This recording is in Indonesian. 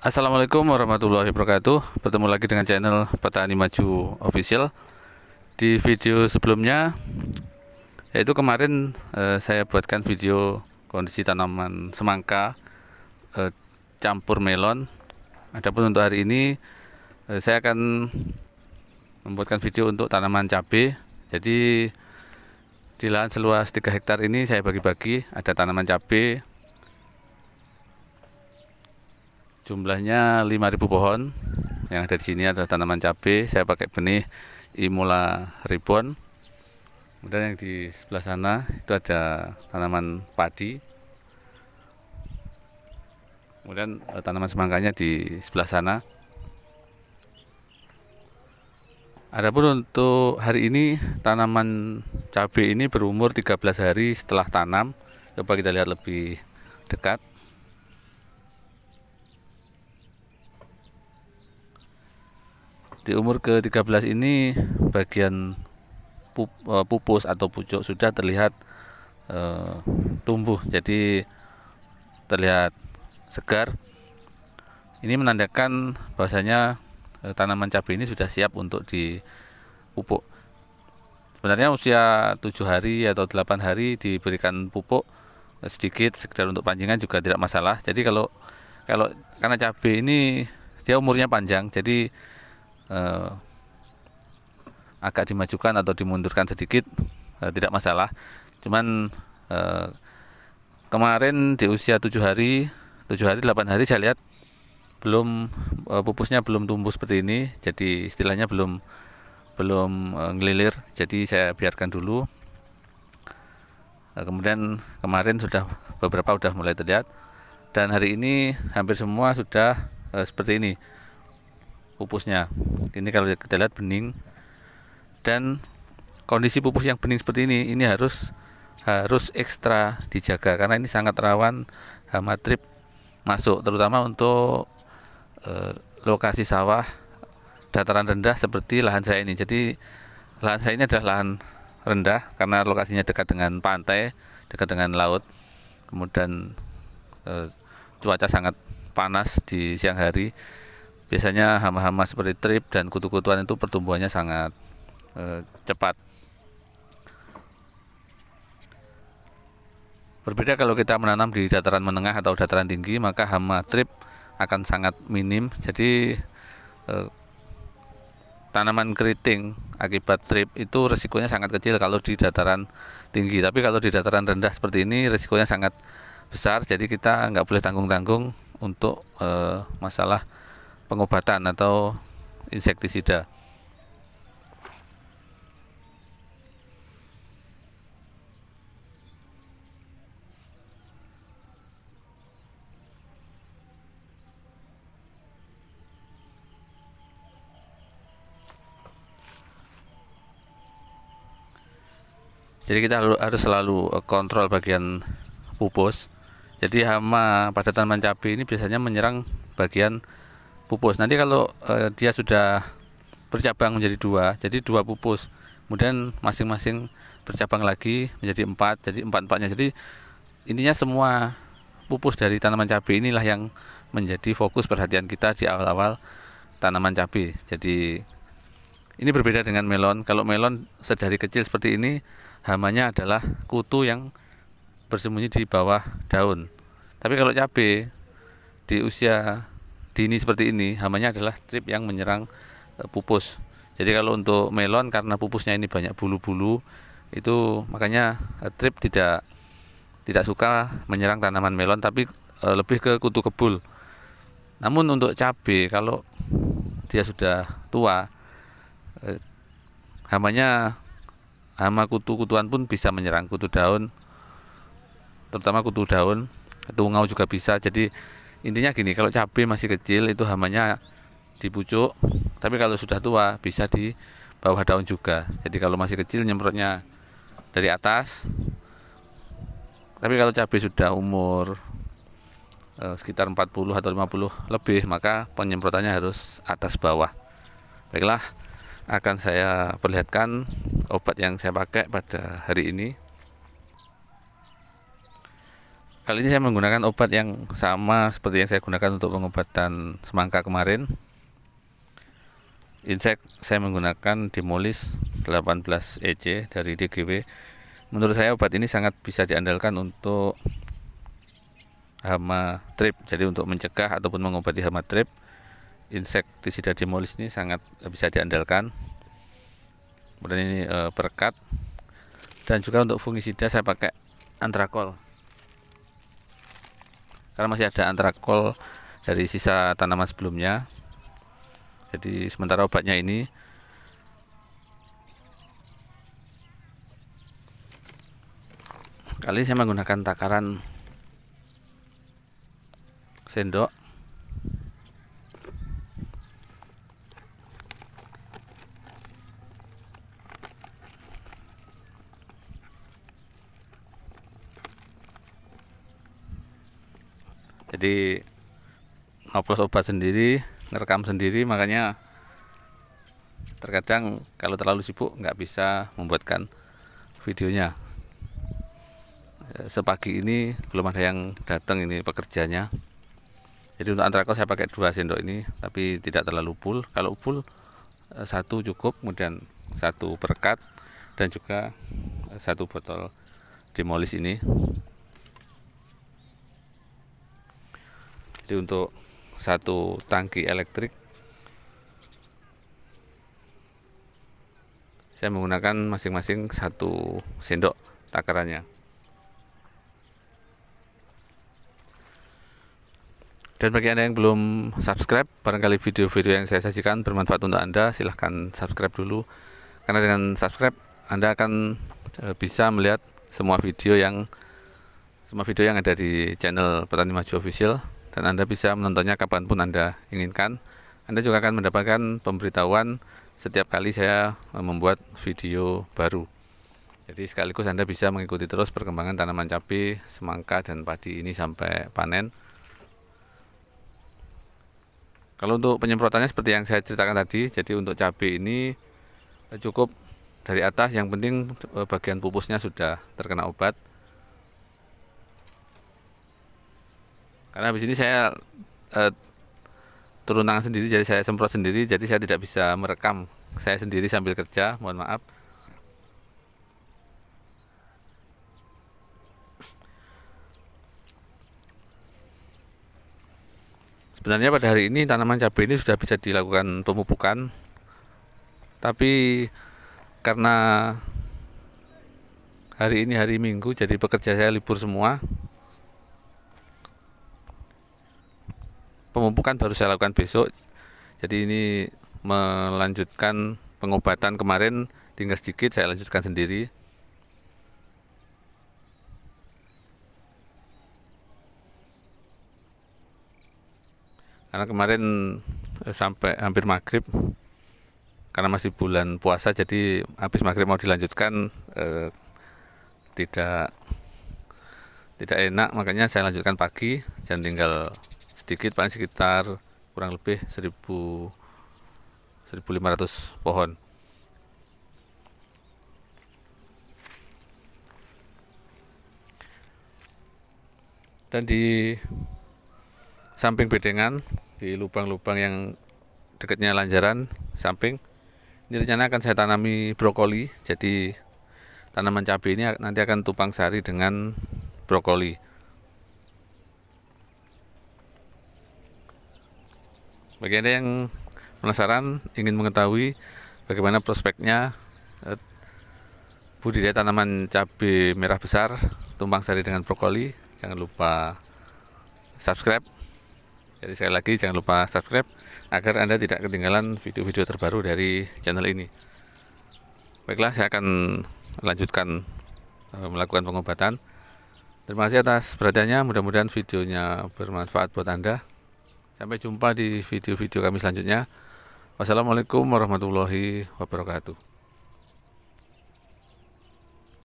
Assalamualaikum warahmatullahi wabarakatuh Bertemu lagi dengan channel Petani Maju Official Di video sebelumnya Yaitu kemarin eh, saya buatkan video kondisi tanaman semangka eh, Campur melon Adapun untuk hari ini eh, Saya akan membuatkan video untuk tanaman cabai Jadi di lahan seluas 3 hektar ini saya bagi-bagi Ada tanaman cabai jumlahnya 5000 pohon yang ada di sini ada tanaman cabai saya pakai benih Imula Ribbon kemudian yang di sebelah sana itu ada tanaman padi kemudian eh, tanaman semangkanya di sebelah sana Adapun untuk hari ini tanaman cabai ini berumur 13 hari setelah tanam coba kita lihat lebih dekat di umur ke-13 ini bagian e, pupus atau pucuk sudah terlihat e, tumbuh jadi terlihat segar ini menandakan bahwasanya e, tanaman cabai ini sudah siap untuk dipupuk sebenarnya usia tujuh hari atau delapan hari diberikan pupuk e, sedikit sekedar untuk pancingan juga tidak masalah jadi kalau kalau karena cabai ini dia umurnya panjang jadi eh, agak dimajukan atau dimundurkan sedikit eh, tidak masalah cuman eh, kemarin di usia tujuh hari tujuh hari delapan hari saya lihat belum eh, pupusnya belum tumbuh seperti ini jadi istilahnya belum belum eh, ngelilir jadi saya biarkan dulu eh, kemudian kemarin sudah beberapa sudah mulai terlihat dan hari ini hampir semua sudah eh, seperti ini pupusnya ini kalau kita lihat bening dan kondisi pupus yang bening seperti ini ini harus harus ekstra dijaga karena ini sangat rawan hama trip masuk terutama untuk e, lokasi sawah dataran rendah seperti lahan saya ini jadi lahan saya ini adalah lahan rendah karena lokasinya dekat dengan pantai dekat dengan laut kemudian e, cuaca sangat panas di siang hari Biasanya hama-hama seperti trip dan kutu-kutuan itu pertumbuhannya sangat e, cepat. Berbeda kalau kita menanam di dataran menengah atau dataran tinggi, maka hama trip akan sangat minim. Jadi e, tanaman keriting akibat trip itu resikonya sangat kecil kalau di dataran tinggi tapi kalau di dataran rendah seperti ini resikonya sangat besar jadi kita nggak boleh tanggung-tanggung untuk e, masalah pengobatan atau insektisida. Jadi kita harus selalu eh, kontrol bagian pupus. Jadi hama pada tanaman cabai ini biasanya menyerang bagian pupus nanti kalau eh, dia sudah bercabang menjadi dua jadi dua pupus kemudian masing-masing bercabang lagi menjadi empat jadi empat empatnya jadi intinya semua pupus dari tanaman cabai inilah yang menjadi fokus perhatian kita di awal-awal tanaman cabai jadi ini berbeda dengan melon kalau melon sedari kecil seperti ini hamanya adalah kutu yang bersembunyi di bawah daun tapi kalau cabai di usia dini seperti ini hamanya adalah trip yang menyerang eh, pupus jadi kalau untuk melon karena pupusnya ini banyak bulu-bulu itu makanya eh, trip tidak tidak suka menyerang tanaman melon tapi eh, lebih ke kutu kebul namun untuk cabai kalau dia sudah tua e, hamanya hama kutu-kutuan pun bisa menyerang kutu daun terutama kutu daun tungau ngau juga bisa jadi intinya gini kalau cabai masih kecil itu hamanya di pucuk tapi kalau sudah tua bisa di bawah daun juga jadi kalau masih kecil nyemprotnya dari atas tapi kalau cabai sudah umur eh, sekitar 40 atau 50 lebih maka penyemprotannya harus atas bawah baiklah akan saya perlihatkan obat yang saya pakai pada hari ini Kali ini saya menggunakan obat yang sama seperti yang saya gunakan untuk pengobatan semangka kemarin. Insek saya menggunakan Demolis 18 EC dari DGW. Menurut saya obat ini sangat bisa diandalkan untuk hama trip. Jadi untuk mencegah ataupun mengobati hama trip, insektisida Demolis ini sangat bisa diandalkan. Kemudian ini e, dan juga untuk fungisida saya pakai antrakol karena masih ada antrakol dari sisa tanaman sebelumnya jadi sementara obatnya ini kali ini saya menggunakan takaran sendok jadi ngoplos obat sendiri ngerekam sendiri makanya terkadang kalau terlalu sibuk nggak bisa membuatkan videonya eh, sepagi ini belum ada yang datang ini pekerjanya jadi untuk kau saya pakai dua sendok ini tapi tidak terlalu full kalau full eh, satu cukup kemudian satu perkat dan juga eh, satu botol demolis ini Jadi untuk satu tangki elektrik saya menggunakan masing-masing satu sendok takarannya. Dan bagi Anda yang belum subscribe, barangkali video-video yang saya sajikan bermanfaat untuk Anda, silahkan subscribe dulu. Karena dengan subscribe, Anda akan e, bisa melihat semua video yang semua video yang ada di channel Petani Maju Official dan Anda bisa menontonnya kapanpun Anda inginkan. Anda juga akan mendapatkan pemberitahuan setiap kali saya eh, membuat video baru. Jadi sekaligus Anda bisa mengikuti terus perkembangan tanaman cabai, semangka, dan padi ini sampai panen. Kalau untuk penyemprotannya seperti yang saya ceritakan tadi, jadi untuk cabai ini eh, cukup dari atas, yang penting eh, bagian pupusnya sudah terkena obat. Karena habis ini saya eh, turun tangan sendiri, jadi saya semprot sendiri, jadi saya tidak bisa merekam saya sendiri sambil kerja, mohon maaf. Sebenarnya pada hari ini tanaman cabai ini sudah bisa dilakukan pemupukan, tapi karena hari ini hari Minggu, jadi pekerja saya libur semua, pemupukan baru saya lakukan besok jadi ini melanjutkan pengobatan kemarin tinggal sedikit saya lanjutkan sendiri karena kemarin eh, sampai hampir maghrib karena masih bulan puasa jadi habis maghrib mau dilanjutkan eh, tidak tidak enak makanya saya lanjutkan pagi dan tinggal sedikit paling sekitar kurang lebih 1000 1500 pohon dan di samping bedengan di lubang-lubang yang dekatnya lanjaran samping ini rencana akan saya tanami brokoli jadi tanaman cabai ini nanti akan tumpang sari dengan brokoli bagi Anda yang penasaran ingin mengetahui bagaimana prospeknya eh, budidaya tanaman cabai merah besar tumpang sari dengan brokoli jangan lupa subscribe jadi sekali lagi jangan lupa subscribe agar Anda tidak ketinggalan video-video terbaru dari channel ini baiklah saya akan lanjutkan eh, melakukan pengobatan terima kasih atas perhatiannya mudah-mudahan videonya bermanfaat buat Anda Sampai jumpa di video-video kami selanjutnya. Wassalamualaikum warahmatullahi wabarakatuh.